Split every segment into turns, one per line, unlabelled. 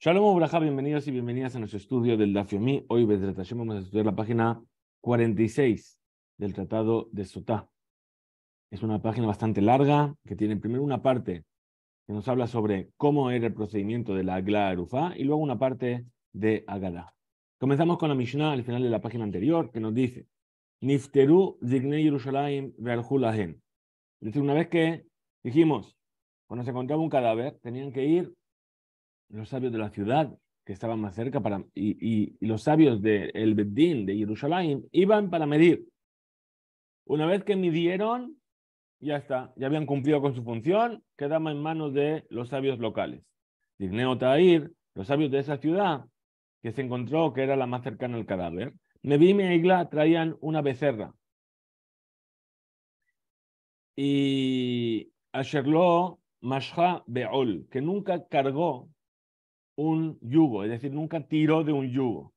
Shalom Obraja, bienvenidos y bienvenidas a nuestro estudio del Dafiomi. Hoy, vamos a estudiar la página 46 del Tratado de Sotá. Es una página bastante larga que tiene primero una parte que nos habla sobre cómo era el procedimiento de la Agla Arufá y luego una parte de agada Comenzamos con la Mishnah al final de la página anterior que nos dice: Nifteru Zignei Yerushalayim Verhulahen. Es decir, una vez que dijimos cuando se encontraba un cadáver, tenían que ir los sabios de la ciudad que estaban más cerca para, y, los sabios del de, Bedín de Jerusalén iban para medir. Una vez que midieron, ya está, ya habían cumplido con su función, quedaba en manos de los sabios locales. Digneo Tair, los sabios de esa ciudad, que se encontró que era la más cercana al cadáver, Nebim y Igla traían una becerra. Y Asherlo Mashha Beol, que nunca cargó un yugo, es decir, nunca tiró de un yugo.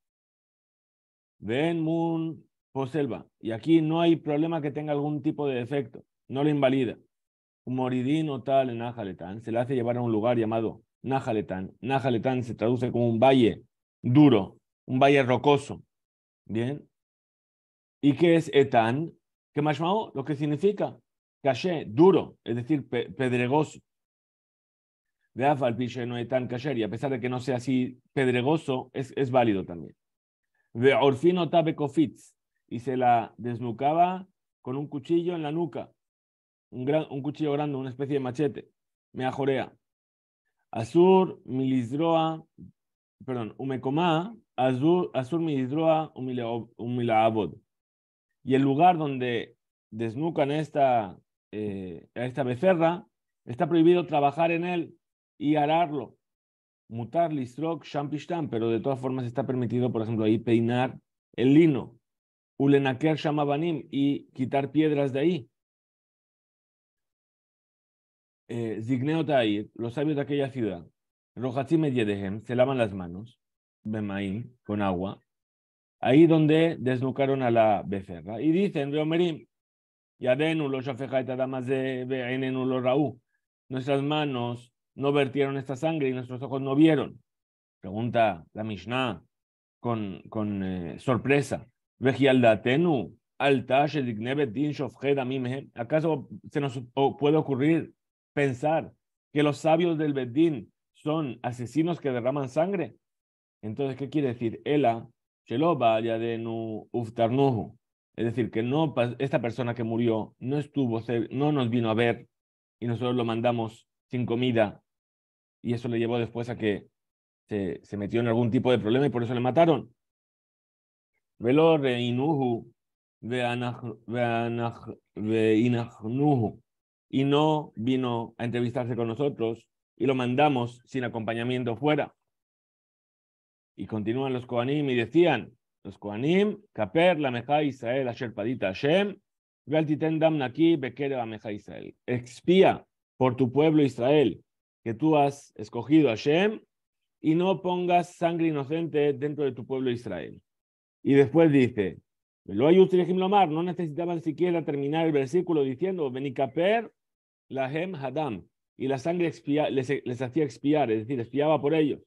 Ben Mun Poselva, y aquí no hay problema que tenga algún tipo de defecto, no lo invalida. Moridín o tal en Najaletán se le hace llevar a un lugar llamado Najaletán. Najaletán se traduce como un valle duro, un valle rocoso. Bien. ¿Y qué es Etán? Qué mashmao lo que significa caché, duro, es decir, pedregoso de no es tan y a pesar de que no sea así pedregoso, es, válido también. De Orfino Tabe Kofitz, y se la desnucaba con un cuchillo en la nuca, un, cuchillo grande, una especie de machete, meajorea. Azur milizroa, perdón, humecoma Azur, Azur Milisroa Umilaabod. Y el lugar donde desnucan esta, eh, esta becerra, está prohibido trabajar en él y ararlo, Mutar, listrok, shampishtam, pero de todas formas está permitido, por ejemplo, ahí peinar el lino, ulenaker shamabanim y quitar piedras de ahí. Eh, Zigneo los sabios de aquella ciudad, Rojatzim Yedehem, se lavan las manos, Bemaim, con agua, ahí donde desnucaron a la becerra, y dicen, Reomerim, Yadenu lo shafehaita damas de raú, nuestras manos no vertieron esta sangre y nuestros ojos no vieron? Pregunta la Mishnah con, con eh, sorpresa. ¿Acaso se nos puede ocurrir pensar que los sabios del Bedín son asesinos que derraman sangre? Entonces, ¿qué quiere decir? Ela, Es decir, que no, esta persona que murió no estuvo, no nos vino a ver y nosotros lo mandamos sin comida y eso le llevó después a que se, metió en algún tipo de problema y por eso le mataron. Velo y no vino a entrevistarse con nosotros y lo mandamos sin acompañamiento fuera. Y continúan los Koanim y decían, los Koanim, Kaper, la Israel, Asherpadita Hashem, ki Bekere, la Meja Israel. Expía por tu pueblo Israel que tú has escogido a Shem y no pongas sangre inocente dentro de tu pueblo Israel. Y después dice, lo Lomar, no necesitaban siquiera terminar el versículo diciendo, Benikaper lahem hadam, y la sangre les, hacía expiar, es decir, expiaba por ellos.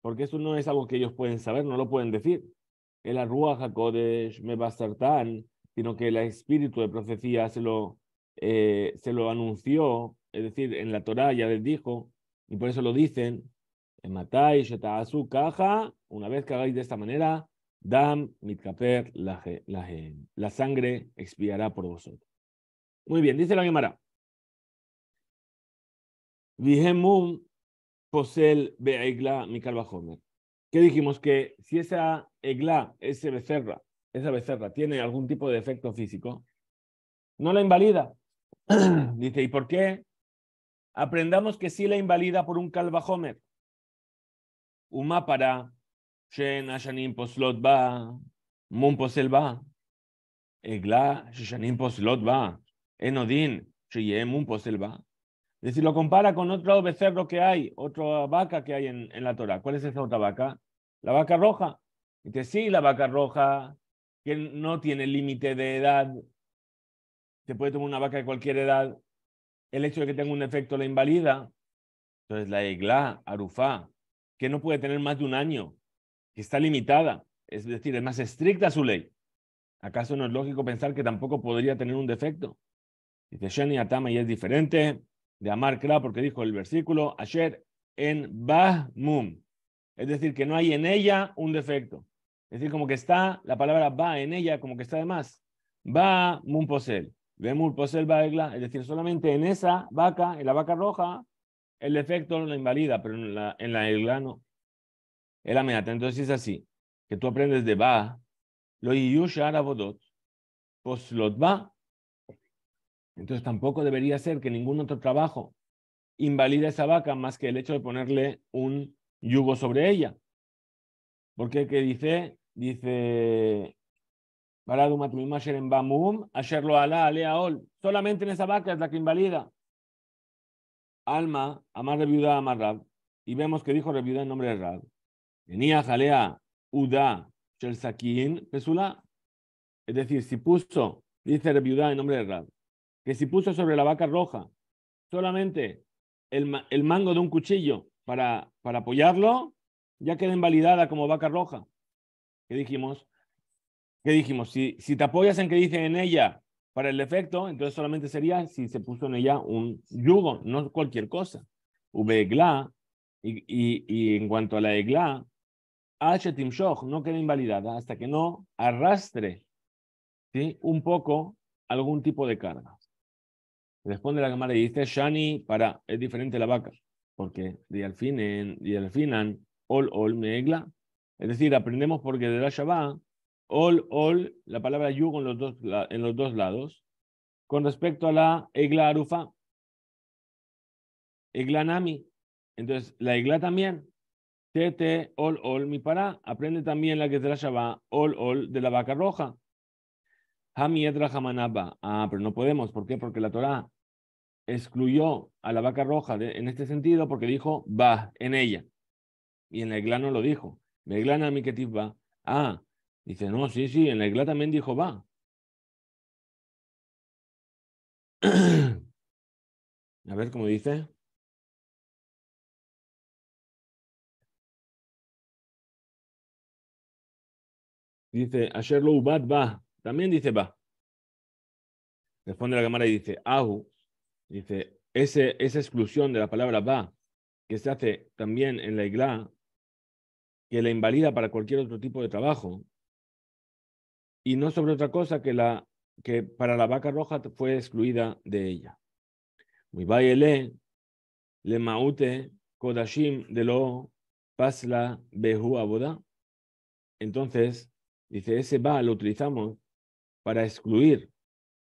Porque eso no es algo que ellos pueden saber, no lo pueden decir. El Arruah Hakodesh me tan sino que el espíritu de profecía se eh, se lo anunció es decir, en la Torá ya les dijo, y por eso lo dicen, matáis su caja, una vez que hagáis de esta manera, dam la, sangre expiará por vosotros. Muy bien, dice la Gemara. posel ¿Qué dijimos? Que si esa egla, ese becerra, esa becerra tiene algún tipo de efecto físico, no la invalida. dice, ¿y por qué aprendamos que sí la invalida por un Homer Uma para Shen Ashanim Poslot Ba, Enodin Es decir, lo compara con otro becerro que hay, otra vaca que hay en, en la Torah. ¿Cuál es esa otra vaca? La vaca roja. Dice, sí, la vaca roja, que no tiene límite de edad, se puede tomar una vaca de cualquier edad, el hecho de que tenga un defecto la invalida. Entonces, la Egla, Arufa que no puede tener más de un año, que está limitada, es decir, es más estricta su ley. ¿Acaso no es lógico pensar que tampoco podría tener un defecto? Dice Shani Atama y es diferente de Amar kla porque dijo el versículo Asher en Bahmum. Es decir, que no hay en ella un defecto. Es decir, como que está, la palabra Ba en ella, como que está de más. Bahmum posel es decir, solamente en esa vaca, en la vaca roja, el efecto la invalida, pero en la, en la egla no. El Entonces es así, que tú aprendes de va, lo yiyushar poslot va. Pues Entonces tampoco debería ser que ningún otro trabajo invalida esa vaca más que el hecho de ponerle un yugo sobre ella. Porque que dice, dice Solamente en esa vaca es la que invalida. Alma, amar viuda amar rab. Y vemos que dijo reviuda en nombre de rab. jalea uda shelsakin, pesula. Es decir, si puso, dice reviuda en nombre de rab, que si puso sobre la vaca roja solamente el, el mango de un cuchillo para, para apoyarlo, ya queda invalidada como vaca roja. Que dijimos, ¿Qué dijimos? Si, si te apoyas en que dice en ella para el efecto, entonces solamente sería si se puso en ella un yugo, no cualquier cosa. Vegla, y, y, y en cuanto a la egla, no queda invalidada hasta que no arrastre ¿sí? un poco algún tipo de carga. Responde la cámara y dice, Shani, para, es diferente la vaca, porque de al fin, al finan, ol, ol, me Es decir, aprendemos porque de la Shabbat all, ol, la palabra yugo en los dos, en los dos lados. Con respecto a la egla arufa, egla entonces la egla también, tete, ol, ol, mi para, aprende también la que te la Shabbat, ol, ol, de la vaca roja. Hamietra hamanaba, ah, pero no podemos, ¿por qué? Porque la Torah excluyó a la vaca roja en este sentido porque dijo va en ella. Y en la egla no lo dijo. Egla nami ketiv Ah, Dice, no, sí, sí, en la Igla también dijo, va.
A ver cómo dice.
Dice, Asher va. También dice va. Responde la cámara y dice, ahu. Dice, esa exclusión de la palabra va, que se hace también en la igla, que la invalida para cualquier otro tipo de trabajo, y no sobre otra cosa que, la, que para la vaca roja fue excluida de ella. kodashim de lo pasla behu Entonces, dice, ese va lo utilizamos para excluir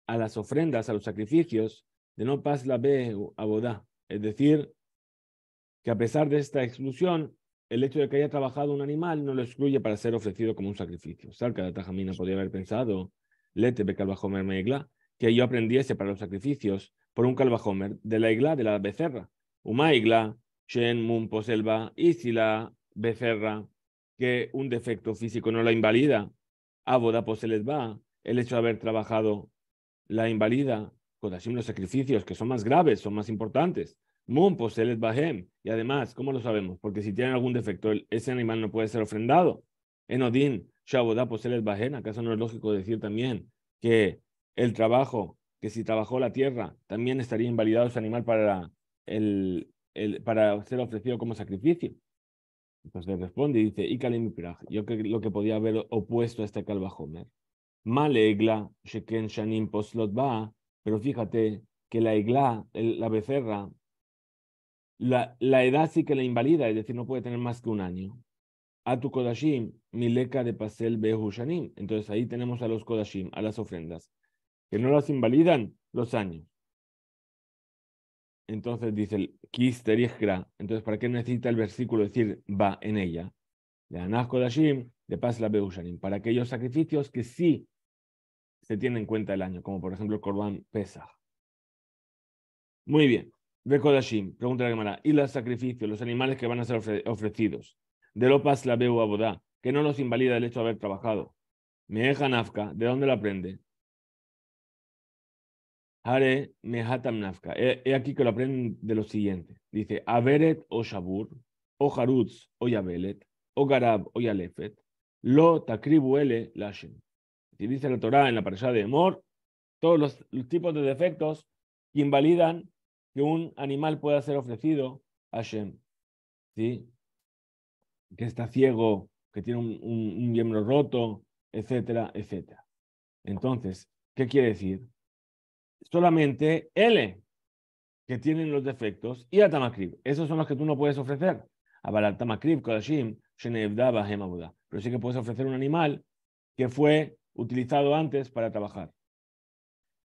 a las ofrendas, a los sacrificios de no pasla behu boda. Es decir, que a pesar de esta exclusión, el hecho de que haya trabajado un animal no lo excluye para ser ofrecido como un sacrificio. Salca de Tajamina podría haber pensado, lete be calvajomer igla, que yo aprendiese para los sacrificios por un calvajomer de la igla de la becerra. Uma igla, shen mun poselva, y si la becerra, que un defecto físico no la invalida, aboda les el hecho de haber trabajado la invalida, con así unos sacrificios, que son más graves, son más importantes. Pues, Bahem. Y además, ¿cómo lo sabemos? Porque si tienen algún defecto, ese animal no puede ser ofrendado. En Odín, Shabodá Posel pues, Bahem. ¿Acaso no es lógico decir también que el trabajo, que si trabajó la tierra, también estaría invalidado ese animal para, el, el para ser ofrecido como sacrificio? Entonces pues responde y dice, yo yo que lo que podía haber opuesto a este Calvajomer. Mal sheken shanim poslot ba, pero fíjate que la egla, la becerra, la, edad sí que la invalida, es decir, no puede tener más que un año. tu Kodashim, Mileka de Pasel Behushanim. Entonces ahí tenemos a los Kodashim, a las ofrendas, que no las invalidan los años. Entonces dice el Entonces, ¿para qué necesita el versículo decir va en ella? De Kodashim, de Pasel Behushanim. Para aquellos sacrificios que sí se tienen en cuenta el año, como por ejemplo el Corban Pesach. Muy bien. Bekodashim, pregunta la Gemara. y los sacrificios, los animales que van a ser ofrecidos, de Lopas la veo abodá, que no nos invalida el hecho de haber trabajado. Meja nafka, ¿de dónde lo aprende? Hare mehatam nafka. He, aquí que lo aprenden de lo siguiente. Dice, Averet o Shabur, o Harutz o Yabelet, o Garab o Yalefet, lo Takribuele lashem. dice la Torah en la parasha de Mor, todos los, los tipos de defectos que invalidan que un animal pueda ser ofrecido a Hashem, ¿sí? que está ciego, que tiene un, miembro roto, etcétera, etcétera. Entonces, ¿qué quiere decir? Solamente L, que tienen los defectos, y Atamakrib. Esos son los que tú no puedes ofrecer. Kodashim, Shenevdaba, Hemabuda. Pero sí que puedes ofrecer un animal que fue utilizado antes para trabajar.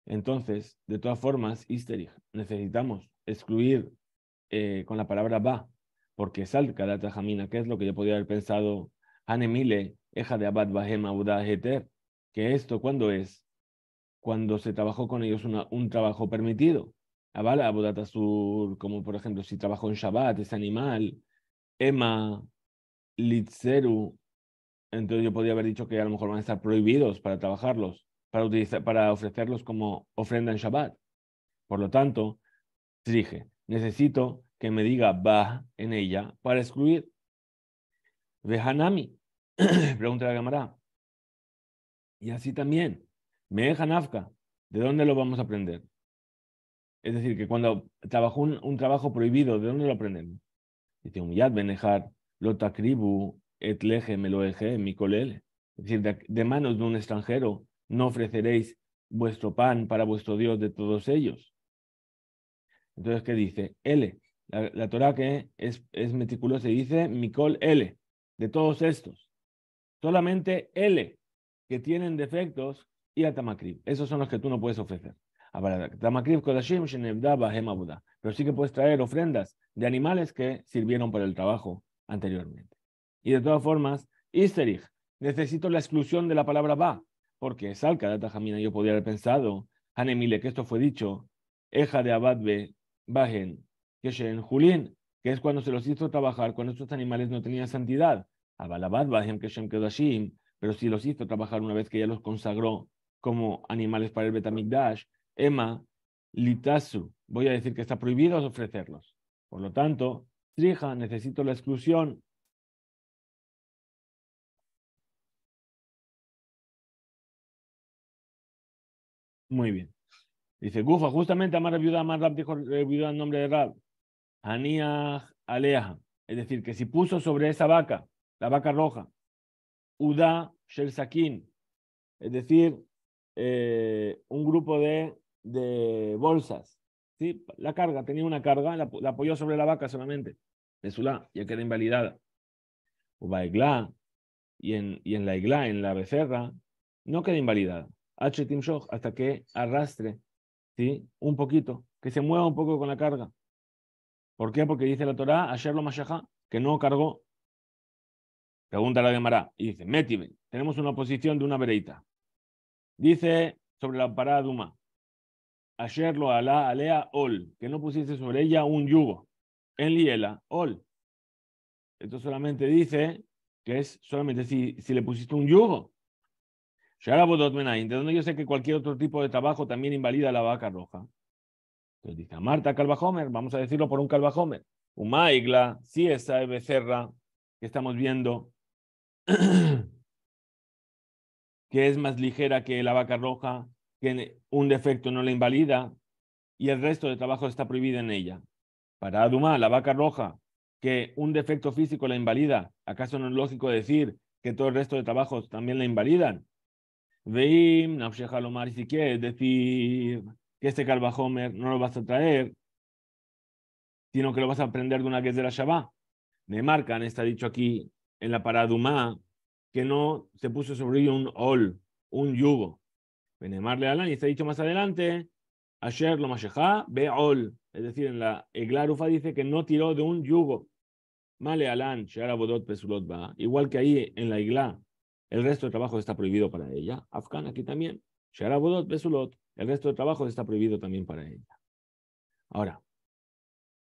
Entonces, de todas formas, necesitamos excluir eh, con la palabra va, porque sal la tajamina, que es lo que yo podría haber pensado, Anemile, hija de Abad Bahem Heter, que esto, cuando es? Cuando se trabajó con ellos un trabajo permitido. Abala Abodat Azur, como por ejemplo, si trabajó en Shabbat, ese animal, Emma, Litzeru, entonces yo podría haber dicho que a lo mejor van a estar prohibidos para trabajarlos para, para ofrecerlos como ofrenda en Shabbat. Por lo tanto, dije, necesito que me diga bah en ella para excluir. VEHANAMI, pregunta la cámara. Y así también, me ¿de dónde lo vamos a aprender? Es decir, que cuando trabajó un, trabajo prohibido, ¿de dónde lo aprendemos? Dice, humillad benejar, lotakribu, etleje, meloeje, MIKOLELE, Es decir, de, manos de un extranjero no ofreceréis vuestro pan para vuestro Dios de todos ellos. Entonces, ¿qué dice? L. La, Torá Torah que es, meticulosa y dice Mikol L, de todos estos. Solamente L, que tienen defectos, y Atamakrib. Esos son los que tú no puedes ofrecer. Pero sí que puedes traer ofrendas de animales que sirvieron para el trabajo anteriormente. Y de todas formas, Isterich, necesito la exclusión de la palabra va porque Salca Tajamina yo podría haber pensado, Hanemile, que esto fue dicho, Eja de Abadbe, Bajen, keshen que es cuando se los hizo trabajar, cuando estos animales no tenían santidad. Abalabad, Bajen, keshen Kedashim, pero si los hizo trabajar una vez que ya los consagró como animales para el Betamigdash, Emma, Litasu, voy a decir que está prohibido ofrecerlos. Por lo tanto, Trija, necesito la exclusión Muy bien. Dice Gufa, justamente Amar Viuda, Amar Rab dijo eh, Viuda nombre de Rab. Anía Aleja. Es decir, que si puso sobre esa vaca, la vaca roja, Uda Shersakin, es decir, eh, un grupo de, de bolsas. ¿sí? La carga, tenía una carga, la, apoyó sobre la vaca solamente. lado, ya queda invalidada. Ubaegla, y en, y en la igla en la becerra, no queda invalidada. H-Team hasta que arrastre ¿sí? un poquito, que se mueva un poco con la carga. ¿Por qué? Porque dice la Torah, ayer lo que no cargó. Pregunta la Gemara y dice, Metime, tenemos una posición de una vereita. Dice sobre la parada Duma, ayer lo alá alea ol, que no pusiese sobre ella un yugo. En liela, ol. Esto solamente dice que es solamente si, si le pusiste un yugo, de donde yo sé que cualquier otro tipo de trabajo también invalida la vaca roja. Entonces dice, Marta Marta Calvajomer, vamos a decirlo por un Calvajomer. Umaigla, si esa becerra que estamos viendo, que es más ligera que la vaca roja, que un defecto no la invalida y el resto de trabajo está prohibido en ella. Para Adumá, la vaca roja, que un defecto físico la invalida, ¿acaso no es lógico decir que todo el resto de trabajos también la invalidan? Veim, Nafsheja Lomar, si quieres decir que este carbahomer no lo vas a traer, sino que lo vas a aprender de una que es de la Shabbat. Me marcan, está dicho aquí en la Paradumá, que no se puso sobre un ol, un yugo. le Alan, y está dicho más adelante, Asher lo ol, Es decir, en la iglarufa dice que no tiró de un yugo. Male Alan, Shear Abodot pesulotba, Igual que ahí en la igla. El resto de trabajo está prohibido para ella. Afgan aquí también. Sharabudot, Besulot. El resto de trabajo está prohibido también para ella. Ahora,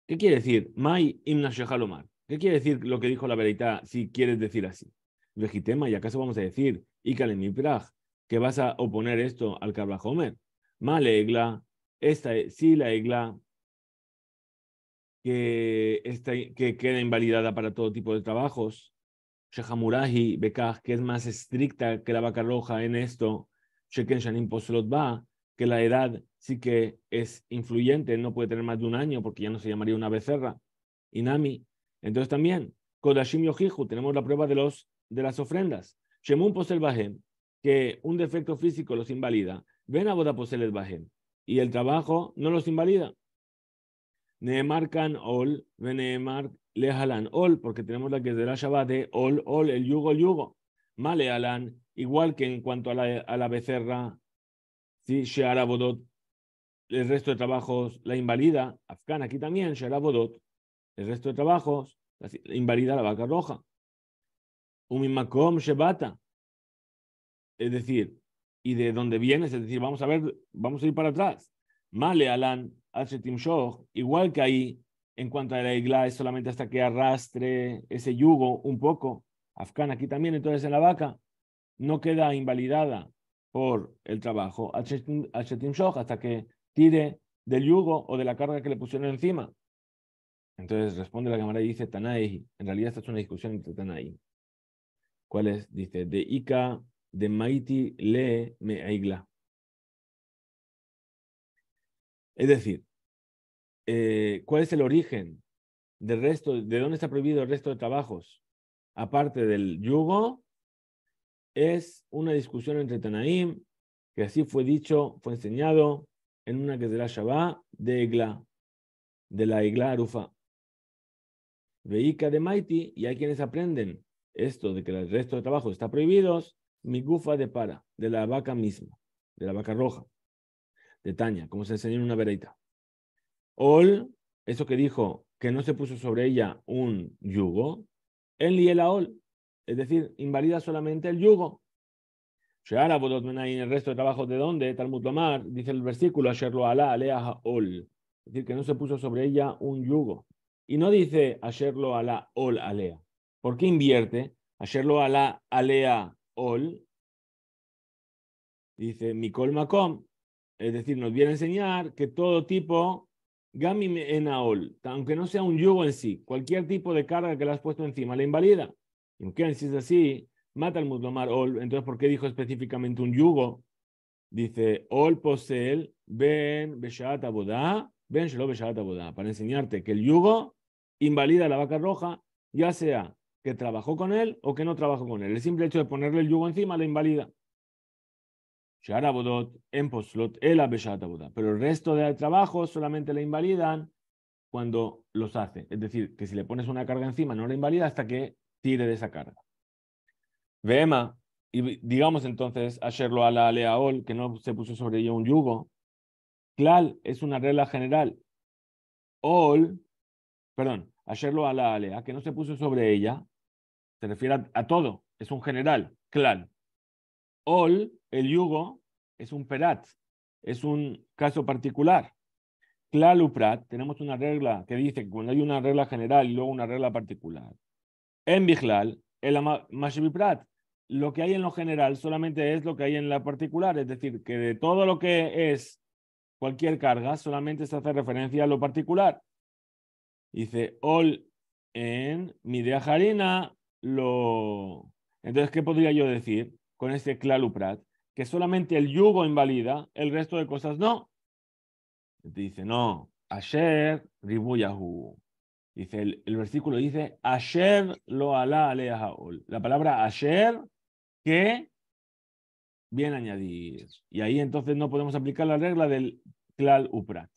¿qué quiere decir? Mai shehalomar. ¿Qué quiere decir lo que dijo la verita? si quieres decir así? Vegitema, ¿y acaso vamos a decir, Ikalemipraj, que vas a oponer esto al Homer? Male egla, esta e, sí la egla, que, que queda invalidada para todo tipo de trabajos. Shehamurahi Bekaj, que es más estricta que la vaca roja en esto, Sheken Shanim que la edad sí que es influyente, no puede tener más de un año porque ya no se llamaría una becerra, Inami. Entonces también, Kodashim Yohiju, tenemos la prueba de, los, de las ofrendas. Shemun Posel que un defecto físico los invalida. Ven a Boda Posel y el trabajo no los invalida. Neemarkan Ol, venemar lehalan ol, porque tenemos la que es de la Shabbat de ol, ol, el yugo, el yugo. Alan, igual que en cuanto a la, a la becerra, ¿sí? el resto de trabajos la invalida, afgana aquí también, bodot el resto de trabajos la invalida la vaca roja. Umimakom Shebata, es decir, y de dónde vienes, es decir, vamos a ver, vamos a ir para atrás. Malealan, asetim Shoch, igual que ahí, en cuanto a la igla, es solamente hasta que arrastre ese yugo un poco. Afgan aquí también, entonces en la vaca no queda invalidada por el trabajo hasta que tire del yugo o de la carga que le pusieron encima. Entonces responde la cámara y dice Tanai. En realidad esta es una discusión entre Tanai. ¿Cuál es? Dice, de ika de Maiti, le, me, aigla. Es decir, eh, cuál es el origen del resto, de dónde está prohibido el resto de trabajos, aparte del yugo, es una discusión entre Tanaim, que así fue dicho, fue enseñado en una que la Shabá de Egla, de la Egla Arufa. Veika de Maiti, y hay quienes aprenden esto de que el resto de trabajos está prohibidos, mi gufa de para, de la vaca misma, de la vaca roja, de Taña, como se enseñó en una bereita Ol, eso que dijo, que no se puso sobre ella un yugo, y el ol, es decir, invalida solamente el yugo. ahora en el resto de trabajos de donde, Talmud Lomar, dice el versículo, Asherlo ala alea ol, es decir, que no se puso sobre ella un yugo. Y no dice Asherlo ala ol alea. ¿Por qué invierte? Asherlo ala alea ol, dice Mikol Makom, es decir, nos viene a enseñar que todo tipo en enaol, aunque no sea un yugo en sí, cualquier tipo de carga que le has puesto encima, la invalida. Y si es así, mata el muslomar ol. Entonces, ¿por qué dijo específicamente un yugo? Dice, ol posel, ben beshat Abudá, ben shelo beshat Para enseñarte que el yugo invalida a la vaca roja, ya sea que trabajó con él o que no trabajó con él. El simple hecho de ponerle el yugo encima la invalida. Pero el resto del trabajo solamente le invalidan cuando los hace. Es decir, que si le pones una carga encima, no la invalida hasta que tire de esa carga. Vema, y digamos entonces, hacerlo a la aleaol, que no se puso sobre ella un yugo. Clal es una regla general. Ol, perdón, hacerlo a la alea, que no se puso sobre ella, se refiere a, a todo, es un general, clal. Ol, el yugo, es un perat, es un caso particular. Klaluprat, tenemos una regla que dice que cuando hay una regla general y luego una regla particular. En Bichlal, el Mashibiprat, lo que hay en lo general solamente es lo que hay en la particular, es decir, que de todo lo que es cualquier carga solamente se hace referencia a lo particular. Dice, Ol en mi harina lo... Entonces, ¿qué podría yo decir? con este Klaluprat, que solamente el yugo invalida, el resto de cosas no. Dice, no, Asher Ribuyahu. Dice, el, versículo dice, Asher lo ala haol. La palabra Asher, que Bien añadir. Y ahí entonces no podemos aplicar la regla del Klal Uprat.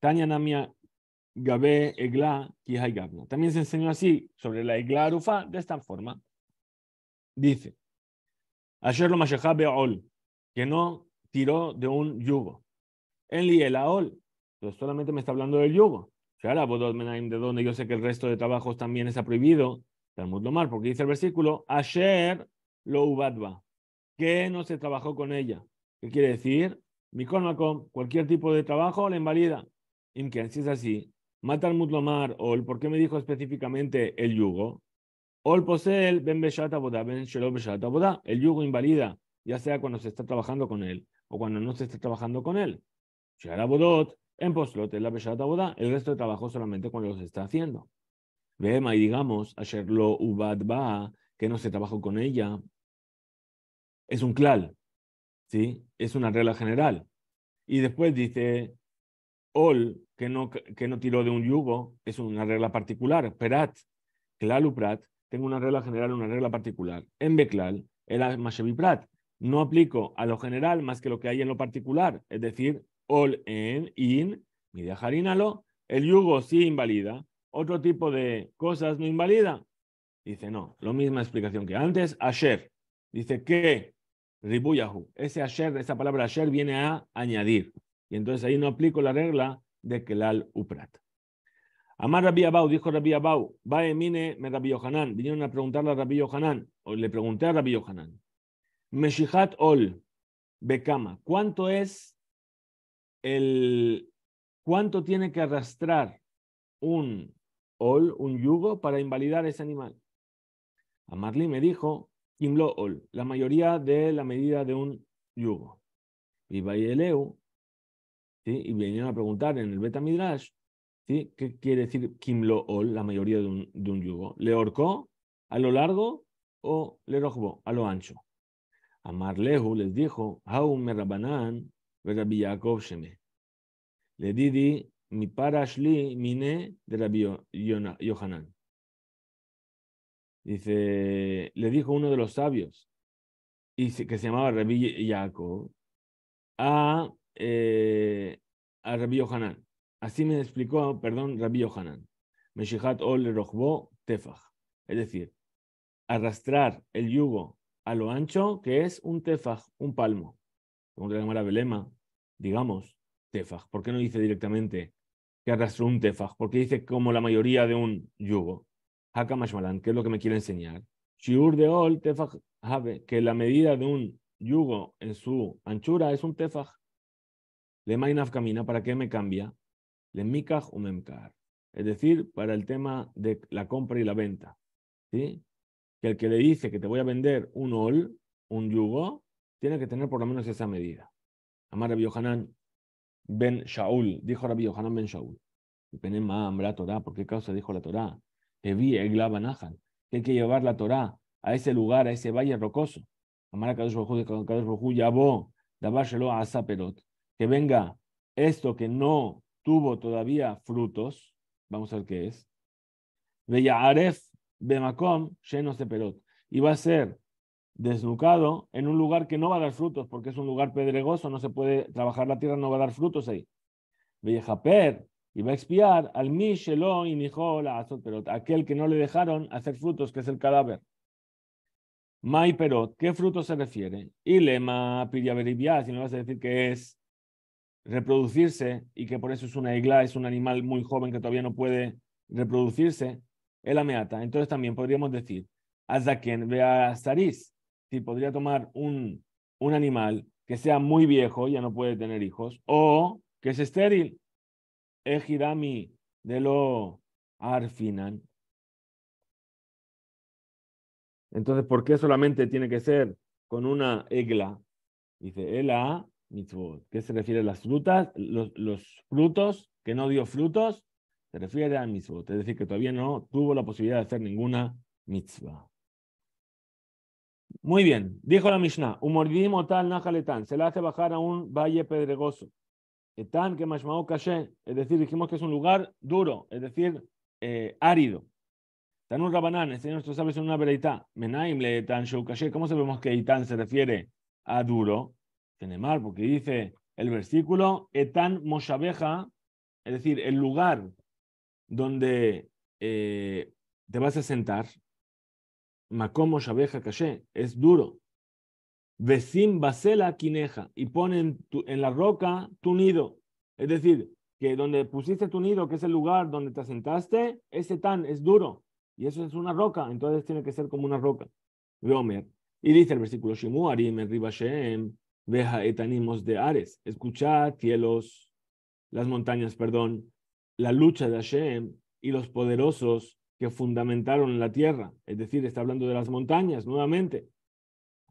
Tanya Namia Gabe Egla También se enseñó así sobre la eglarufa de esta forma. Dice, Asher lo Ol, que no tiró de un yugo. En el aol, solamente me está hablando del yugo. De donde yo sé que el resto de trabajos también está prohibido, Talmud Lomar, porque dice el versículo, Asher lo que no se trabajó con ella. ¿Qué quiere decir? con cualquier tipo de trabajo la invalida. si es así, matar mutlomar o el por qué me dijo específicamente el yugo, el yugo invalida, ya sea cuando se está trabajando con él o cuando no se está trabajando con él. en El resto de trabajo solamente cuando los está haciendo. Vema y digamos, ayer lo que no se trabajó con ella. Es un clal, ¿sí? Es una regla general. Y después dice, ol, que no, que no tiró de un yugo, es una regla particular. Perat, klal tengo una regla general una regla particular. En Beklal, el Prat, no aplico a lo general más que lo que hay en lo particular, es decir, all en, in, media jarínalo, el yugo sí invalida, otro tipo de cosas no invalida. Dice, no, la misma explicación que antes, asher. Dice que ribuyahu, ese asher, esa palabra asher viene a añadir. Y entonces ahí no aplico la regla de kelal uprat. Amar Rabbi Abau, dijo Rabbi Abau, va emine me Rabbi Yohanan. Vinieron a preguntarle a Rabbi Yohanan, o le pregunté a Rabbi Yohanan. Meshihat ol, bekama, ¿cuánto es el, cuánto tiene que arrastrar un ol, un yugo, para invalidar ese animal? Amarli me dijo, imlo ol, la mayoría de la medida de un yugo. Y Bayeleu, ¿sí? y vinieron a preguntar en el Beta Midrash, ¿sí? ¿Qué quiere decir Kimlo-ol, la mayoría de un, de un yugo? ¿Le orcó a lo largo o le rojbo a lo ancho? A Marleju les dijo, Haum rabanan, Rabbi Yaakov Sheme. Le didi mi parashli mine de Rabbi Yohanan. Dice, le dijo uno de los sabios, y que se llamaba Rabbi Yaakov, a, eh, a Rabbi Yohanan. Así me explicó, perdón, Rabbi Yohanan. Meshihat ol tefaj. Es decir, arrastrar el yugo a lo ancho, que es un tefaj, un palmo. Como que Belema, digamos, tefaj. ¿Por qué no dice directamente que arrastró un tefaj? Porque dice como la mayoría de un yugo. Hakamashmalan, que es lo que me quiere enseñar. Shiur de ol tefaj habe, que la medida de un yugo en su anchura es un tefaj. Le mainaf camina, ¿para qué me cambia? Es decir, para el tema de la compra y la venta. ¿sí? Que el que le dice que te voy a vender un ol, un yugo, tiene que tener por lo menos esa medida. Amar Rabbi Yohanan ben Shaul, dijo Rabbi Yohanan ben Shaul. Torá ¿por qué causa dijo la Torá? Que hay que llevar la Torá a ese lugar, a ese valle rocoso. Amar a Kadosh Que venga esto que no tuvo todavía frutos, vamos a ver qué es, Aref Bemakom llenos de perot. y va a ser desnucado en un lugar que no va a dar frutos, porque es un lugar pedregoso, no se puede trabajar la tierra, no va a dar frutos ahí. Veyahaper, y va a expiar al Mishelo y a aquel que no le dejaron hacer frutos, que es el cadáver. Mai Perot, ¿qué fruto se refiere? Y piria Beribia, si no vas a decir que es reproducirse y que por eso es una egla, es un animal muy joven que todavía no puede reproducirse, el ameata. Entonces también podríamos decir, quien vea saris, si podría tomar un, un animal que sea muy viejo, ya no puede tener hijos, o que es estéril, ejidami de lo arfinan. Entonces, ¿por qué solamente tiene que ser con una egla? Dice, a ¿Qué se refiere a las frutas? Los, frutos que no dio frutos se refiere a mitzvot. Es decir, que todavía no tuvo la posibilidad de hacer ninguna mitzvah. Muy bien, dijo la Mishnah, tal se la hace bajar a un valle pedregoso. etan que mashmao caché, es decir, dijimos que es un lugar duro, es decir, eh, árido. Tanur rabanán, el Señor nuestro sabe, una veredita, Menaim le etan ¿cómo sabemos que etán se refiere a duro? mar, porque dice el versículo, Etan Moshabeja, es decir, el lugar donde eh, te vas a sentar, Makom Moshabeja caché es duro. Vesim Basela Quineja, y ponen en, la roca tu nido. Es decir, que donde pusiste tu nido, que es el lugar donde te asentaste, ese tan es duro. Y eso es una roca, entonces tiene que ser como una roca. Omer. Y dice el versículo Shimu Arim en veja etanimos de Ares. Escuchad, cielos, las montañas, perdón, la lucha de Hashem y los poderosos que fundamentaron la tierra. Es decir, está hablando de las montañas nuevamente.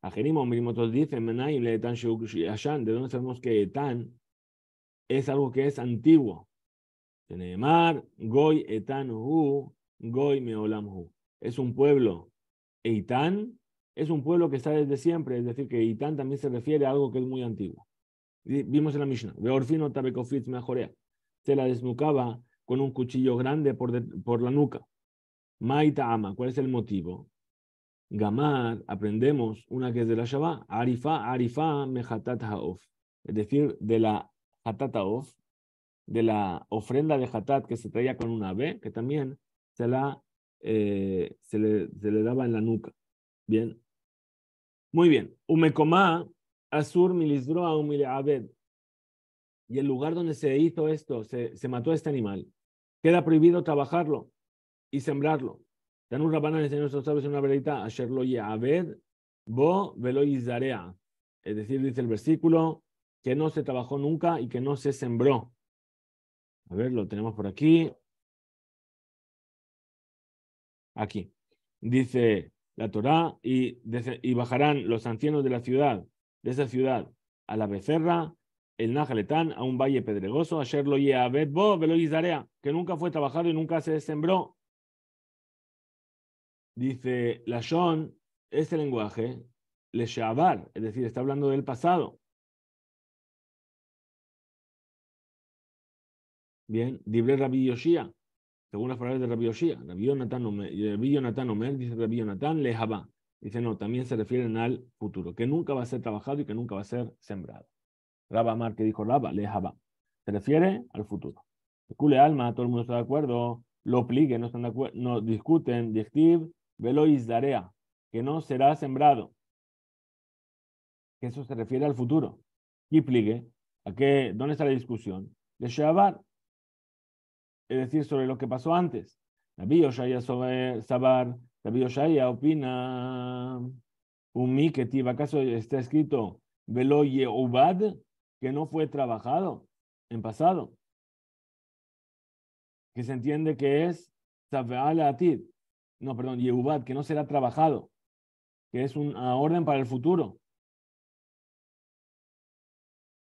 dicen, etan ¿de dónde sabemos que etan es algo que es antiguo? Mar, goi etan hu, goi meolam hu. Es un pueblo, Eitan, es un pueblo que está desde siempre, es decir, que Itán también se refiere a algo que es muy antiguo. Vimos en la Mishnah, Tabekofitz Mejorea, se la desnucaba con un cuchillo grande por, por la nuca. Maita Ama, ¿cuál es el motivo? Gamar, aprendemos una que es de la Shabbat, Arifa, Arifa Mehatat Haof, es decir, de la Hatat de la ofrenda de Hatat que se traía con una ave, que también se la eh, se, le, se le daba en la nuca. Bien, muy bien. Umecomá, Asur, Milisdroa, Abed. Y el lugar donde se hizo esto, se, se mató a este animal, queda prohibido trabajarlo y sembrarlo. Dan un rabana enseñó nuestros sabios en una veredita, Abed, Bo, Velo Es decir, dice el versículo, que no se trabajó nunca y que no se sembró. A ver, lo tenemos por aquí. Aquí. Dice, la Torá y, y, bajarán los ancianos de la ciudad, de esa ciudad, a la becerra, el Najaletán, a un valle pedregoso, a Sherlo y a Betbo, que nunca fue trabajado y nunca se desembró Dice Lashon, este lenguaje,
le es decir, está hablando del pasado.
Bien, Dibre Rabbi Yoshia, según las palabras de Rabbi Yoshia, Rabbi Yonatan Omer, dice Rabbi le Lejabá. Dice, no, también se refieren al futuro, que nunca va a ser trabajado y que nunca va a ser sembrado. Rabba Amar, que dijo Rabba, Lejabá. Se refiere al futuro. Cule alma, todo el mundo está de acuerdo. Lo pligue, no están de acuerdo, no discuten. Dictiv, velo isdarea, que no será sembrado. Que eso se refiere al futuro. Y pligue, ¿a qué? ¿Dónde está la discusión? De Shabar, es decir, sobre lo que pasó antes. David Oshaya opina, un que ¿acaso está escrito velo que no fue trabajado en pasado? Que se entiende que es no, perdón, que no será trabajado, que es una orden para el futuro.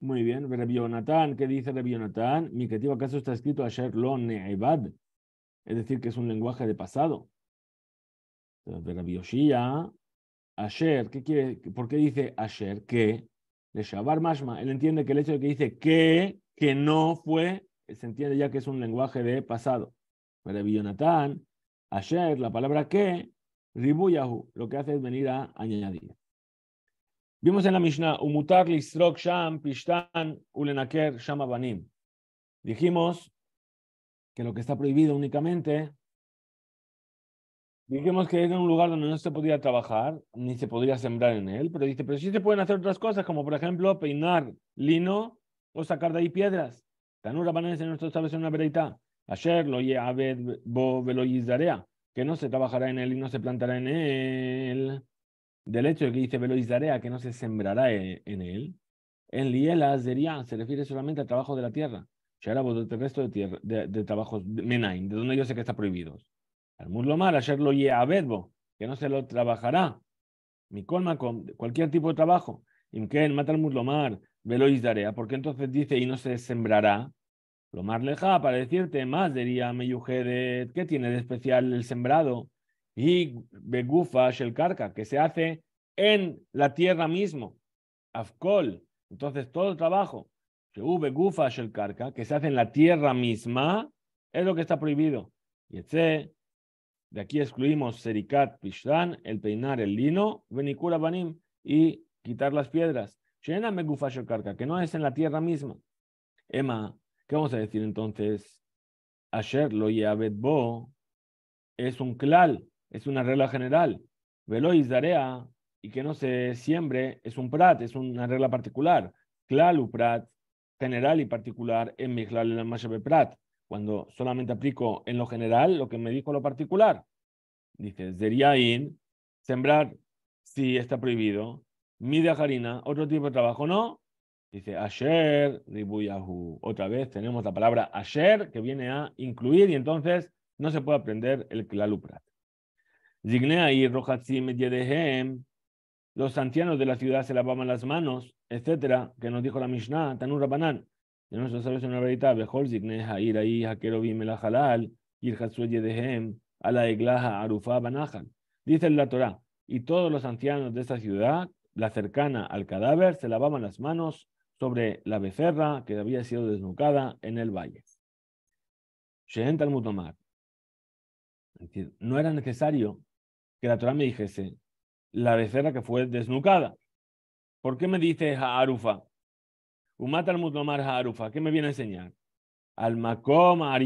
Muy bien, Rebionatán, ¿qué dice Rebionatán? Mi creativo acaso está escrito Asher lo neibad. es decir, que es un lenguaje de pasado. Rebioshia, Asher, ¿qué quiere? ¿Por qué dice Asher? Que le Shabar Mashma, él entiende que el hecho de que dice que, que no fue, se entiende ya que es un lenguaje de pasado. Rebionatán, Asher, la palabra que, Ribuyahu, lo que hace es venir a añadir vimos en la Mishnah, Umutar listrok sham pishtan ulenaker sham Dijimos que lo que está prohibido únicamente, dijimos que era un lugar donde no se podía trabajar, ni se podría sembrar en él, pero dice, pero sí se pueden hacer otras cosas, como por ejemplo peinar lino o sacar de ahí piedras. Tanura Banes en nuestro sabes una vereita. Ayer lo ye bo velo que no se trabajará en él y no se plantará en él del hecho de que dice Darea que no se sembrará e, en él, en lielas diría, se refiere solamente al trabajo de la tierra. ya del resto de, tierra, de, trabajos menain, de donde yo sé que está prohibido. Al muslomar, ayer lo a verbo, que no se lo trabajará. Mi colma con cualquier tipo de trabajo. Imken, mata al muslomar, darea, porque entonces dice y no se sembrará. Lo más leja, para decirte más, diría meyujedet ¿qué tiene de especial el sembrado? y begufa shel karka, que se hace en la tierra mismo. Afkol. Entonces todo el trabajo begufa shel karka, que se hace en la tierra misma, es lo que está prohibido. y Yetse. de aquí excluimos serikat pishtan, el peinar el lino, venikura banim y quitar las piedras. Shena begufa shel que no es en la tierra misma. Emma, ¿qué vamos a decir entonces? Asher lo yavet bo es un klal, es una regla general. Velois darea y que no se siembre, es un prat, es una regla particular. CLALUPRAT, prat, general y particular, en mi el prat. Cuando solamente aplico en lo general lo que me dijo lo particular. Dice, sería sembrar si está prohibido. Mide harina, otro tipo de trabajo no. Dice, ayer, ribuyahu. Otra vez tenemos la palabra ayer que viene a incluir y entonces no se puede aprender el Prat. Los ancianos de la ciudad se lavaban las manos, etcétera, que nos dijo la Mishnah, Tanur Rabanán. Y nuestro sabes una verdad, Behol zignei Hair ahí, Hakerovim el Halal, Yedehem, Eglaha Arufa Banahan. Dice la Torah, y todos los ancianos de esta ciudad, la cercana al cadáver, se lavaban las manos sobre la becerra que había sido desnucada en el valle. al Talmud No era necesario que la Torah me dijese la becerra que fue desnucada. ¿Por qué me dice Haarufa? Umata al Haarufa. ¿Qué me viene a enseñar? Al Makom, el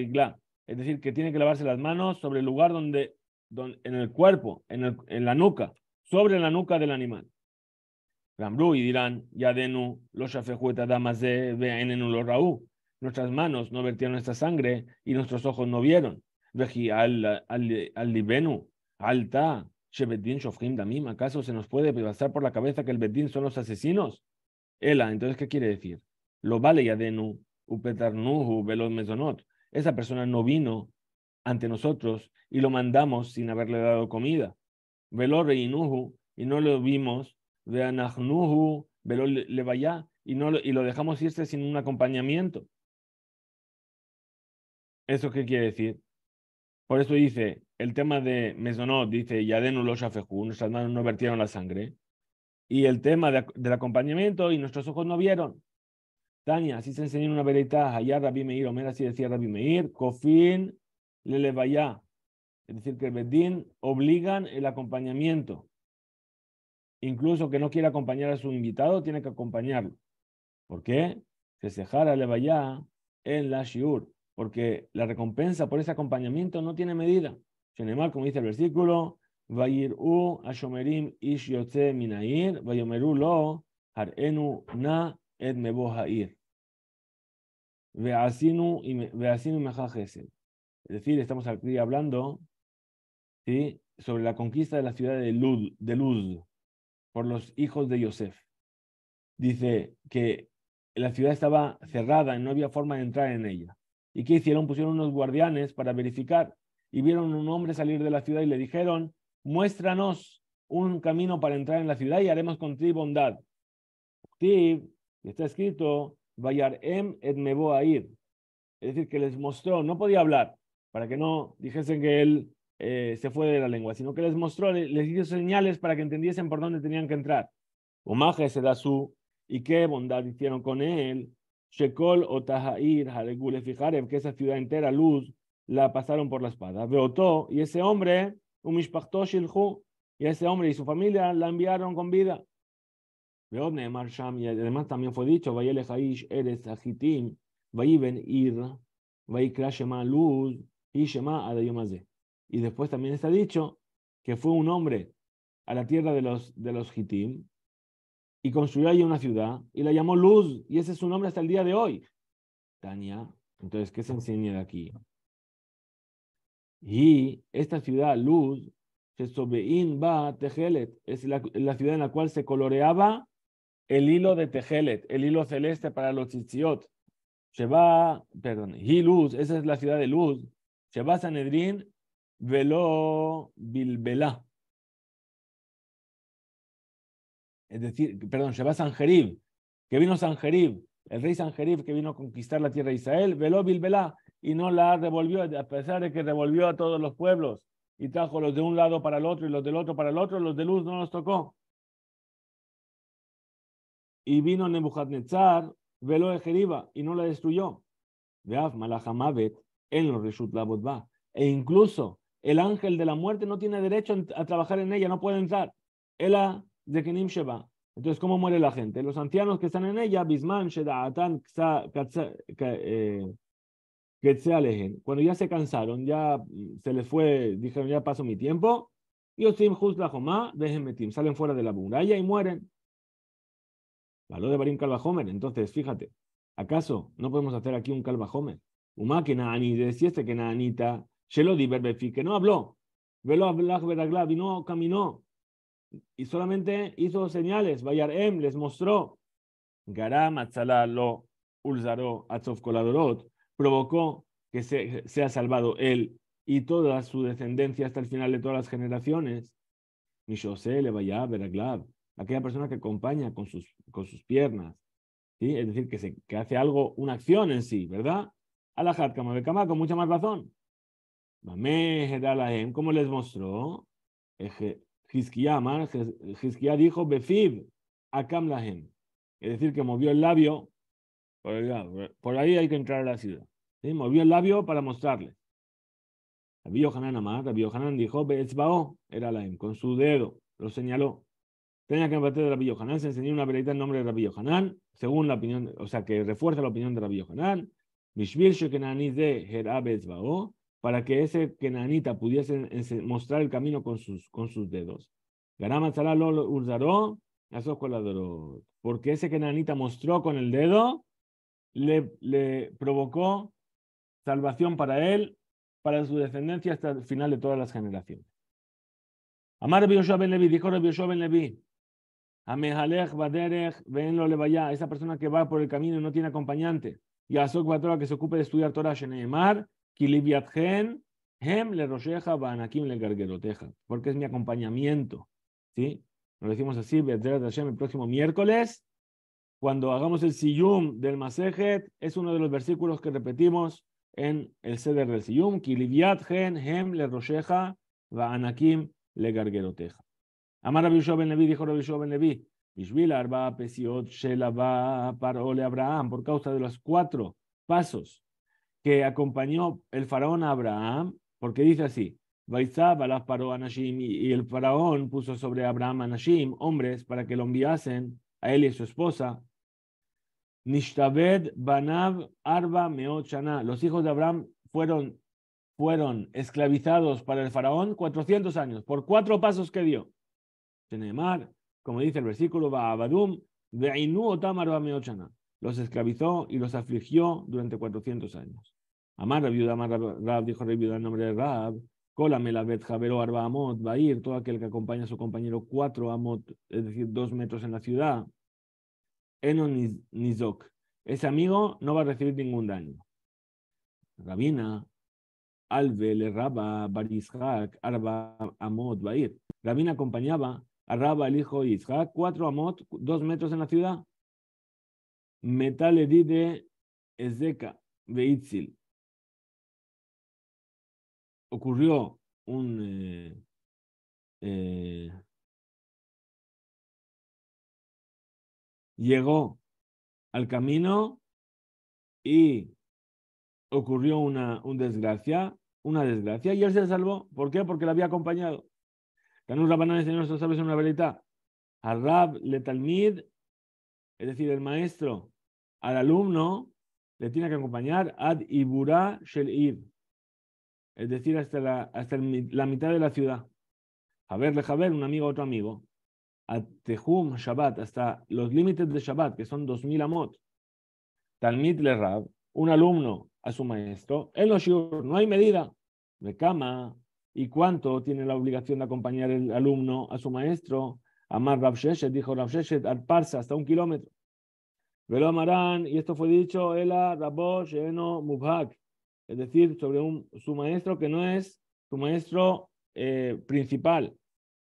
Igla. Es decir, que tiene que lavarse las manos sobre el lugar donde, en el cuerpo, en, la nuca, sobre la nuca del animal. Rambrú y dirán, Yadenu, los shafejueta damase, veanenu lo raú. Nuestras manos no vertieron esta sangre y nuestros ojos no vieron. Veji al libenu, Alta, ¿acaso se nos puede pasar por la cabeza que el Bedín son los asesinos? Ela, entonces, ¿qué quiere decir? Lo vale Upetarnuhu, velo Mesonot. Esa persona no vino ante nosotros y lo mandamos sin haberle dado comida. Velo y no lo vimos. y, no, y lo dejamos irse sin un acompañamiento. ¿Eso qué quiere decir? Por eso dice, el tema de Mesonó dice, Yaden lo nuestras manos no vertieron la sangre. Y el tema del acompañamiento, y nuestros ojos no vieron. Tania, así se enseñó una veredad, allá Rabí Meir, Omer así decía Rabí Meir, Kofin Lelevayá. Es decir, que el Bedín obligan el acompañamiento. Incluso que no quiera acompañar a su invitado, tiene que acompañarlo. ¿Por qué? Que se jara Levayá en la Shiur. Porque la recompensa por ese acompañamiento no tiene medida como dice el versículo, ish yotze lo na Es decir, estamos aquí hablando ¿sí? sobre la conquista de la ciudad de Luz, de Luz por los hijos de Yosef. Dice que la ciudad estaba cerrada y no había forma de entrar en ella. ¿Y qué hicieron? Pusieron unos guardianes para verificar y vieron un hombre salir de la ciudad y le dijeron, muéstranos un camino para entrar en la ciudad y haremos con ti bondad. Tib, está escrito, Vayar em et me ir. Es decir, que les mostró, no podía hablar, para que no dijesen que él eh, se fue de la lengua, sino que les mostró, les dio señales para que entendiesen por dónde tenían que entrar. Omaje se da su, y qué bondad hicieron con él. Shekol o Tahair, que esa ciudad entera, luz, la pasaron por la espada. Veotó, y ese hombre, un y ese hombre y su familia la enviaron con vida. Y además también fue dicho, eres ir, y Y después también está dicho que fue un hombre a la tierra de los, de los hitim y construyó allí una ciudad y la llamó Luz y ese es su nombre hasta el día de hoy. Tania, entonces, ¿qué se enseña de aquí? Y esta ciudad, Luz, es la, ciudad en la cual se coloreaba el hilo de Tejelet, el hilo celeste para los Tzitziot. Sheba, perdón, y Luz, esa es la ciudad de Luz. Sheba Sanedrin, Velo Bilbelá. Es decir, perdón, Sheba Sanjerib, que vino Sanjerib, el rey Sanjerib que vino a conquistar la tierra de Israel, Velo Bilbelá, y no la devolvió, a pesar de que devolvió a todos los pueblos y trajo los de un lado para el otro y los del otro para el otro, los de luz no los tocó. Y vino Nebuchadnezzar, veló de Jeriba y no la destruyó. Veaf Malachamavet en los Reshut Labotba. E incluso el ángel de la muerte no tiene derecho a trabajar en ella, no puede entrar. Ela de Kenim Sheba. Entonces, ¿cómo muere la gente? Los ancianos que están en ella, Bisman, eh, que se alejen. Cuando ya se cansaron, ya mm, se les fue, dijeron, ya pasó mi tiempo, justo la Jomá, déjenme tim, salen fuera de la muralla y mueren. Valor de Barim Homer. Entonces, fíjate, ¿acaso no podemos hacer aquí un Calvajomer? Uma que decía este que Naanita, Shelodi Berbefi, que no habló, Velo y no caminó, y solamente hizo señales, Bayar Em les mostró, Garam Atzalá lo Ulzaro, provocó que se, sea salvado él y toda su descendencia hasta el final de todas las generaciones. Ni José le vaya a aquella persona que acompaña con sus, con sus piernas, ¿sí? es decir, que, se, hace algo, una acción en sí, ¿verdad? Alajat Kamabekama, con mucha más razón. ¿Cómo les mostró? Hizkiah dijo, Befib, Akamlahem. Es decir, que movió el labio por ahí hay que entrar a la ciudad. Movió el labio para mostrarle. Rabbi Yohanan Amar, Rabbi dijo, Be'etzbao, era la con su dedo, lo señaló. Tenía que empatar de Rabbi Yohanan, se enseñó una veredita en nombre de Rabbi Yohanan, según la opinión, o sea, que refuerza la opinión de Rabbi Yohanan. Mishvil de Hera para que ese Kenanita pudiese mostrar el camino con sus, con sus dedos. Porque ese Kenanita mostró con el dedo, le provocó salvación para él, para su descendencia hasta el final de todas las generaciones. Amar Yoshua ben Levi, dijo Yoshua ben Levi, Amehalech Baderech ven lo levaya, esa persona que va por el camino y no tiene acompañante, y a Batora que se ocupe de estudiar Torah, Sheneemar, Kilibiatgen, Hem le Rosheja, Banakim le Gargeroteja, porque es mi acompañamiento, ¿sí? Lo decimos así, el próximo miércoles, cuando hagamos el Siyum del Masejet, es uno de los versículos que repetimos en el ceder del Siyum, Kiliviat gen hem le rosheja va anakim le gargeroteja. Amar Rabbi ben Levi, dijo Rabbi ben Levi, Bishvil arba pesiot shelava parole parole Abraham, por causa de los cuatro pasos que acompañó el faraón a Abraham, porque dice así, Balas paró paro y el faraón puso sobre Abraham anashim Nashim hombres para que lo enviasen a él y a su esposa Nishtabed Banab Arba Meochana. Los hijos de Abraham fueron, fueron esclavizados para el faraón 400 años, por cuatro pasos que dio. Tenemar, como dice el versículo, Baabadum, Be'inu Otam Arba Meochana. Los esclavizó y los afligió durante 400 años. Amar la viuda, Amar Rab, dijo viuda en nombre de Rab. Colamela Javero Arba Amot, Bair, todo aquel que acompaña a su compañero cuatro Amot, es decir, dos metros en la ciudad Enon Nizok. Ese amigo no va a recibir ningún daño. Rabina, Alve, Rabba, Bar Ishak, Arba, Amot, Bair. Rabina acompañaba a Rabba, el hijo de Ishak, cuatro Amot, dos metros en la ciudad. Metal de
Ezeka, Beitzil. Ocurrió un. Eh, eh, llegó al camino
y ocurrió una, desgracia, una desgracia, y él se salvó. ¿Por qué? Porque la había acompañado. Tanur Rabanán enseñó nuestros sabios en una velita. Al Rab le talmid, es decir, el maestro, al alumno, le tiene que acompañar ad ibura shel es decir, hasta la, hasta la mitad de la ciudad. A ver, le ver, un amigo a otro amigo a Tehum Shabbat, hasta los límites de Shabbat, que son dos 2000 amot. Talmit le Rab, un alumno a su maestro, el no hay medida. de cama, ¿y cuánto tiene la obligación de acompañar el alumno a su maestro? Amar Rav dijo Rav al Parsa, hasta un kilómetro. Velo Amarán, y esto fue dicho, Ela Rabo Sheno Mubhak, es decir, sobre un, su maestro que no es su maestro eh, principal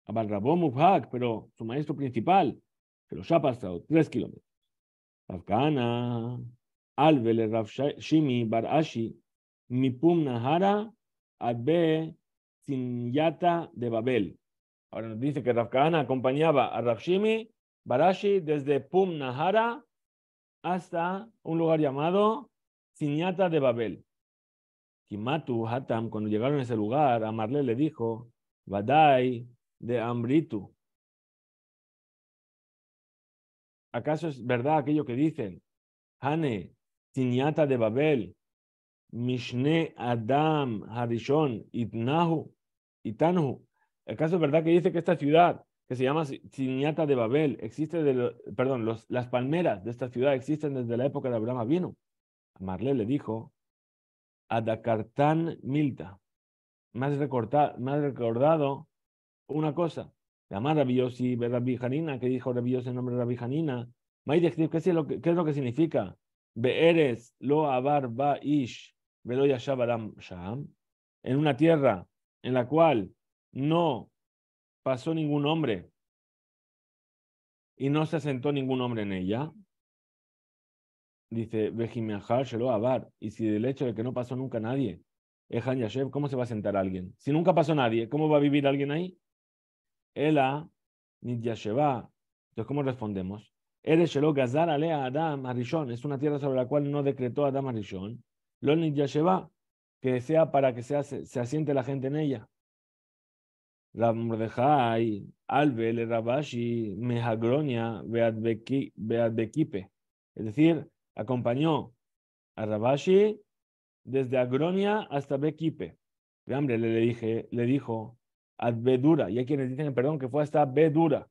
a pero su maestro principal, que los ha pasado tres kilómetros. Rafkana, Alvele Barashi, Mipum Nahara, Adbe Sinyata de Babel. Ahora nos dice que Rafkana acompañaba a Rafshimi Barashi desde Pum Nahara hasta un lugar llamado Sinyata de Babel. Kimatu Hatam, cuando llegaron a ese lugar, a Amarle le dijo, Vadai, de Amritu. ¿Acaso es verdad aquello que dicen? Hane, Tiniata de Babel, Mishne Adam Harishon, Itnahu, Itanhu. ¿Acaso es verdad que dice que esta ciudad, que se llama Tiniata de Babel, existe de perdón, las palmeras de esta ciudad existen desde la época de Abraham vino? Marle le dijo, Adakartan Milta. Más, recordado una cosa. Llamar a y ver Rabbi que dijo Rabbi en nombre de Rabbi Janina. ¿qué es lo que, qué es lo que significa? lo avar ba ish velo sham. En una tierra en la cual no pasó ningún hombre y no se asentó ningún hombre en ella. Dice, lo avar. Y si del hecho de que no pasó nunca nadie, Ejan ¿cómo se va a sentar alguien? Si nunca pasó nadie, ¿cómo va a vivir alguien ahí? ella Nityasheva. Entonces, ¿cómo respondemos? Eres Gazar Alea Adam Arishon. Es una tierra sobre la cual no decretó Adam Arishon. Lo Nidyasheva, que sea para que se, asiente la gente en ella. Rab Mordejai, Albe, Rabashi, Mehagronia, Es decir, acompañó a Rabashi desde Agronia hasta Bequipe. De hambre le, dije, le dijo, y hay quienes dicen, perdón, que fue hasta Bedura.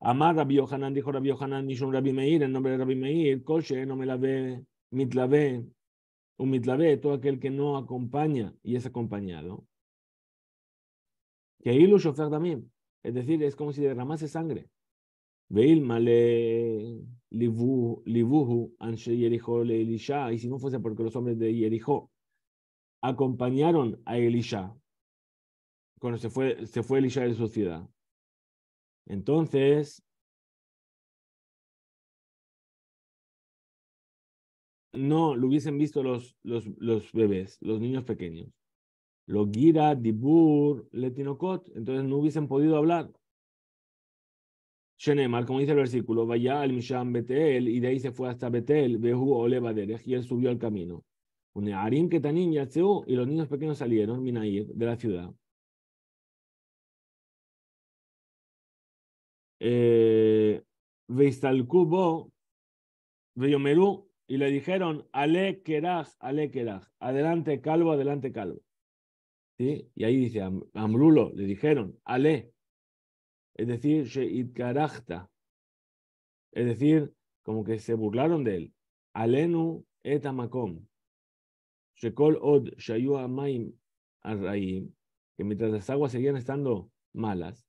Amar Rabbi Yohanan, dijo Rabbi Yohanan, Nishon Rabbi Meir, en nombre de Rabbi Meir, Koshe, no me la ve, Mitlave, un Mitlave, todo aquel que no acompaña y es acompañado. Que ilu también. Es decir, es como si derramase sangre. Veil male libuhu anshe Yerijo le Elisha. Y si no fuese porque los hombres de Yerijo acompañaron a Elisha, cuando se fue, se fue Elisha de su ciudad.
Entonces,
no lo hubiesen visto los, los, los bebés, los niños pequeños. Los Gira, Dibur, Letinocot, entonces no hubiesen podido hablar. Shenemar, como dice el versículo, vaya al Misham Betel, y de ahí se fue hasta Betel, Behu Oleva y él subió al camino. y los niños pequeños salieron, Minair,
de la ciudad.
Eh, cubo Veyomerú, y le dijeron, Ale Keraj, Ale Keraj, adelante calvo, adelante calvo. ¿Sí? Y ahí dice, Amrulo, le dijeron, Ale, es decir, es decir, como que se burlaron de él. Alenu etamakom, Shekol od shayu amaim arraim. Que mientras las aguas seguían estando malas.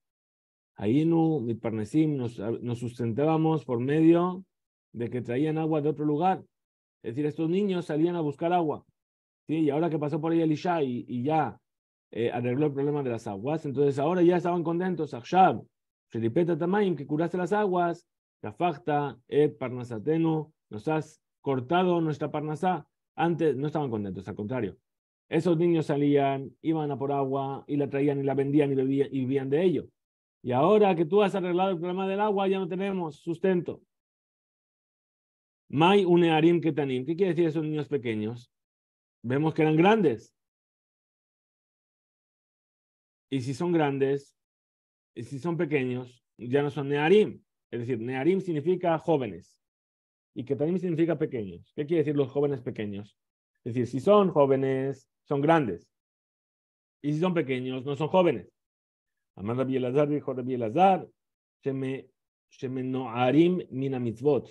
Ainu, ah, nos, sustentábamos por medio de que traían agua de otro lugar. Es decir, estos niños salían a buscar agua. ¿sí? Y ahora que pasó por ahí Elisha y, y ya eh, arregló el problema de las aguas, entonces ahora ya estaban contentos. Akshab, filipeta Tamaim, que curaste las aguas, Tafakta, Et Parnasatenu, nos has cortado nuestra Parnasá. Antes no estaban contentos, al contrario. Esos niños salían, iban a por agua y la traían y la vendían y vivían de ello. Y ahora que tú has arreglado el problema del agua, ya no tenemos sustento. Mai unearim ketanim. ¿Qué quiere decir esos niños pequeños? Vemos que eran grandes. Y si son grandes, y si son pequeños, ya no son nearim. Es decir, nearim significa jóvenes. Y ketanim significa pequeños. ¿Qué quiere decir los jóvenes pequeños? Es decir, si son jóvenes, son grandes. Y si son pequeños, no son jóvenes. Amar Rabbi Elazar dijo Rabbi Elazar, se me, mina mitzvot.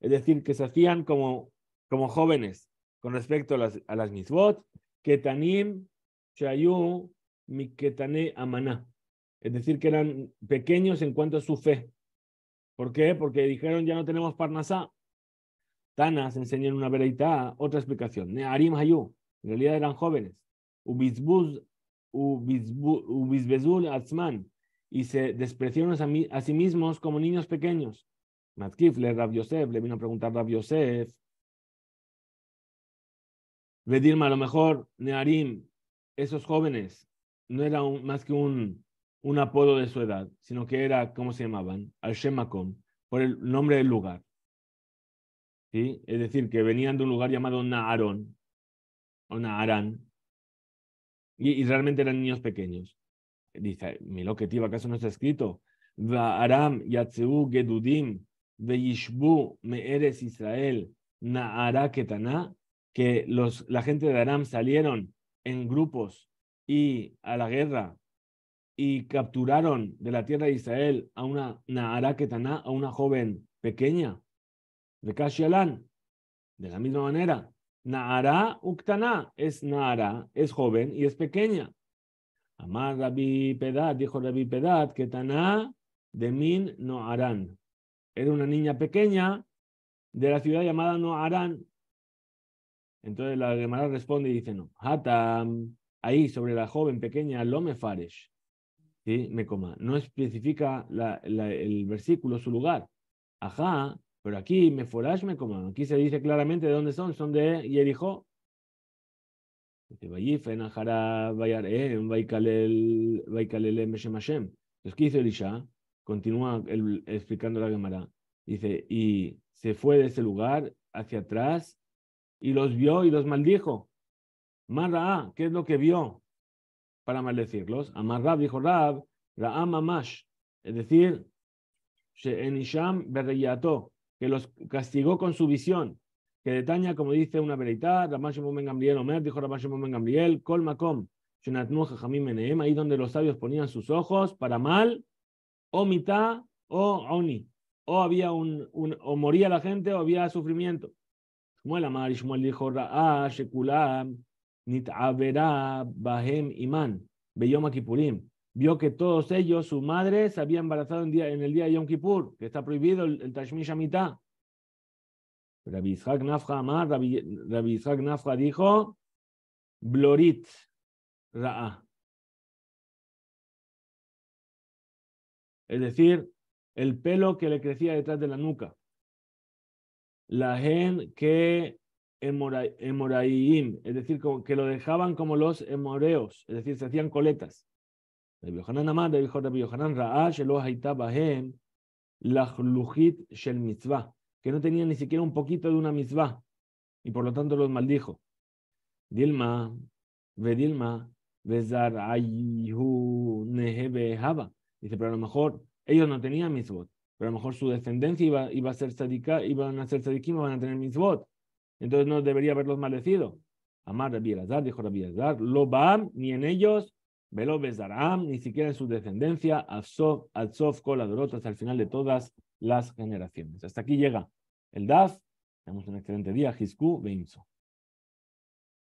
Es decir, que se hacían como, como jóvenes con respecto a las, a las mitzvot. Ketanim shayu miketane amaná. Es decir, que eran pequeños en cuanto a su fe. ¿Por qué? Porque dijeron ya no tenemos parnasá. Tanas enseñan una vereita, otra explicación. Nearim hayu. En realidad eran jóvenes. Ubizbuz atzman, y se despreciaron a, sí mismos como niños pequeños. Matkif le Rab Yosef, le vino a preguntar Rab Yosef. Vedirma, a lo mejor, Nearim, esos jóvenes, no eran más que un, un apodo de su edad, sino que era, ¿cómo se llamaban? Al Shemakom, por el nombre del lugar. ¿Sí? Es decir, que venían de un lugar llamado naaron o Naarán, y, realmente eran niños pequeños. Dice, mi objetivo, ¿acaso no está escrito? Aram Gedudim me eres Israel Naara que los, la gente de Aram salieron en grupos y a la guerra y capturaron de la tierra de Israel a una Naara a una joven pequeña, de Kashialan. De la misma manera, Naara Uktana es Naara, es joven y es pequeña. Amar Rabbi Pedad, dijo Rabbi Pedad, que Taná de Min Noarán. Era una niña pequeña de la ciudad llamada Noarán. Entonces la Gemara responde y dice, no, Hatam, ahí sobre la joven pequeña Lome Faresh, ¿sí? me coma, no especifica el versículo su lugar. Ajá, pero aquí me me como Aquí se dice claramente de dónde son. Son de Yerijo. Entonces, ¿qué hizo Elisha? Continúa el, explicando la Gemara. Dice, y se fue de ese lugar hacia atrás y los vio y los maldijo. Marra, ¿qué es lo que vio para maldecirlos? Amarrab dijo Rab, Ra'am Amash, es decir, She'enisham berreyato, que los castigó con su visión, que detaña, como dice una veridad, Ramashimon Ben Gamliel Omer, dijo Ramashimon Ben Gamliel, Kol Jamim Meneem, ahí donde los sabios ponían sus ojos para mal, o mitad, o oni, o había un, o moría la gente o había sufrimiento. Shmuel Amar dijo, Ra'a Shekulam, Nit'avera Bahem Iman, Beyoma Kipurim, vio que todos ellos, su madre, se había embarazado en, día, en el día de Yom Kippur, que está prohibido el, el Tashmish Shamitah. Rabbi Nafra dijo, Blorit Ra'a. Es decir, el pelo que le crecía detrás de la nuca. La gen que emoraim, es decir, que lo dejaban como los emoreos, es decir, se hacían coletas que no tenía ni siquiera un poquito de una misva y por lo tanto los maldijo. Dilma, Vedilma, Bezarayu, Nehebehaba. Dice, pero a lo mejor ellos no tenían mitzvot, pero a lo mejor su descendencia iba, iba a ser sadika, iban a ser sadikim, van a tener mitzvot. Entonces no debería haberlos maldecido. Amar Rabbi Elazar, dijo Rabbi Elazar, lo van ni en ellos Velo Besdaram, ni siquiera en su descendencia, al Atzov, Coladorot, hasta el final de todas las generaciones. Hasta aquí llega el DAF. Tenemos un excelente día. Jisku
veimso.